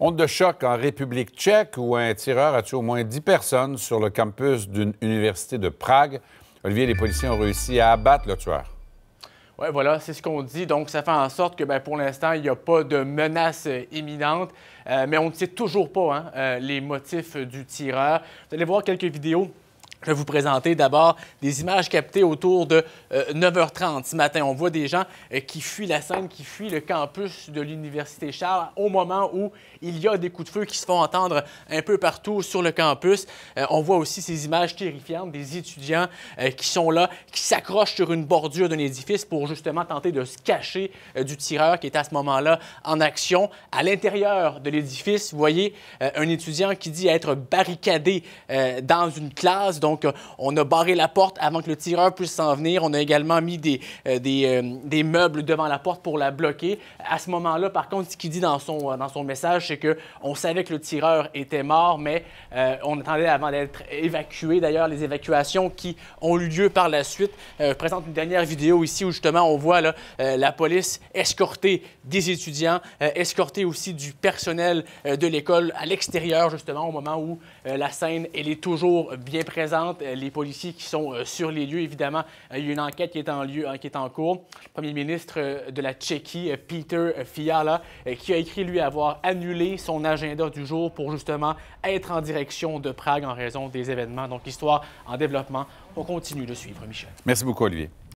Honte de choc en République tchèque où un tireur a tué au moins 10 personnes sur le campus d'une université de Prague. Olivier, les policiers ont réussi à abattre le tueur. Oui, voilà, c'est ce qu'on dit. Donc, ça fait en sorte que ben, pour l'instant, il n'y a pas de menace euh, imminente, euh, mais on ne sait toujours pas hein, euh, les motifs du tireur. Vous allez voir quelques vidéos je vais vous présenter d'abord des images captées autour de 9h30 euh, ce matin. On voit des gens euh, qui fuient la scène, qui fuient le campus de l'Université Charles au moment où il y a des coups de feu qui se font entendre un peu partout sur le campus. Euh, on voit aussi ces images terrifiantes des étudiants qui sont là, qui s'accrochent sur une bordure d'un édifice pour justement tenter de se cacher du tireur qui est à ce moment-là en action. À l'intérieur de l'édifice, vous voyez un étudiant qui dit être barricadé dans une classe. Donc, euh, on a barré la porte avant que le tireur puisse s'en venir. On a également mis des, euh, euh, des, meubles devant la porte pour la bloquer. À ce moment-là, par contre, ce qu'il dit dans son, dans son message, c'est qu'on savait que le tireur était mort, mais on attendait avant d'être évacué. D'ailleurs, les évacuations qui ont eu lieu par la suite euh, présente une dernière vidéo ici où justement on voit la police escorter des étudiants, escorter aussi du personnel de l'école à l'extérieur, justement, au moment où la scène, elle est toujours bien présente euh, les policiers qui sont euh, sur les lieux, évidemment, euh, il y a une enquête qui est en, lieu, qui est en cours. premier ministre de la Tchéquie, Peter Fiala, qui a écrit lui avoir annulé son agenda du jour pour justement être en direction de Prague en raison des événements. Donc, histoire en développement. On continue de suivre, Michel. Merci beaucoup, Olivier.